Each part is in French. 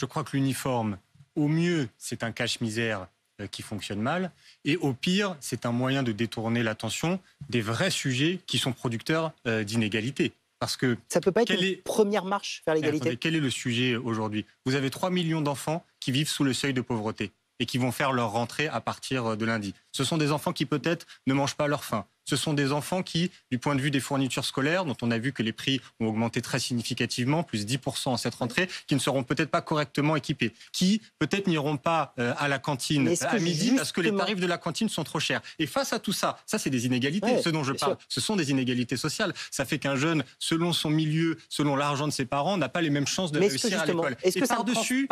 Je crois que l'uniforme, au mieux, c'est un cache-misère euh, qui fonctionne mal, et au pire, c'est un moyen de détourner l'attention des vrais sujets qui sont producteurs euh, d'inégalités. Parce que ça peut pas être une est... première marche vers eh, l'égalité. Quel est le sujet aujourd'hui Vous avez 3 millions d'enfants qui vivent sous le seuil de pauvreté et qui vont faire leur rentrée à partir euh, de lundi. Ce sont des enfants qui peut-être ne mangent pas leur faim, ce sont des enfants qui, du point de vue des fournitures scolaires, dont on a vu que les prix ont augmenté très significativement, plus 10% en cette rentrée, qui ne seront peut-être pas correctement équipés, qui peut-être n'iront pas euh, à la cantine à midi parce que les tarifs de la cantine sont trop chers. Et face à tout ça, ça c'est des inégalités, ce dont je parle, ce sont des inégalités sociales. Ça fait qu'un jeune, selon son milieu, selon l'argent de ses parents, n'a pas les mêmes chances de réussir à l'école. Est-ce que par-dessus,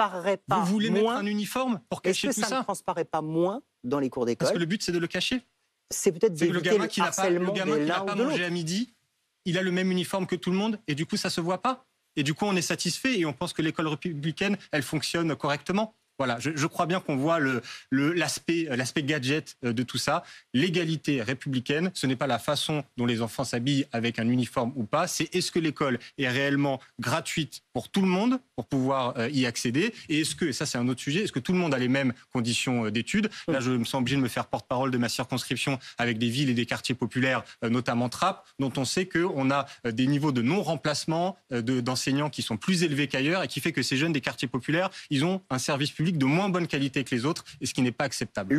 vous voulez mettre un uniforme pour cacher ça Est-ce que ça ne transparaît pas moins dans les cours d'école Parce que le but c'est de le cacher c'est peut-être le, le, le gamin qui n'a pas mangé à midi, il a le même uniforme que tout le monde et du coup ça se voit pas. Et du coup on est satisfait et on pense que l'école républicaine elle fonctionne correctement. Voilà, je, crois bien qu'on voit l'aspect le, l'aspect euh, gadget euh, de tout ça. L'égalité républicaine, ce n'est pas la façon dont les enfants s'habillent avec un uniforme ou pas, c'est est-ce que l'école est réellement gratuite pour tout le monde pour pouvoir euh, y accéder Et est-ce que, et ça c'est un autre sujet, est-ce que tout le monde a les mêmes conditions d'études Là, je me sens obligé de me faire porte-parole de ma circonscription avec des villes et des quartiers populaires, notamment Trappes, dont on sait qu'on a des niveaux de non-remplacement d'enseignants qui sont plus élevés qu'ailleurs et qui fait que ces jeunes des quartiers populaires, ils ont un service public de moins bonne qualité que les autres, et ce qui n'est pas acceptable.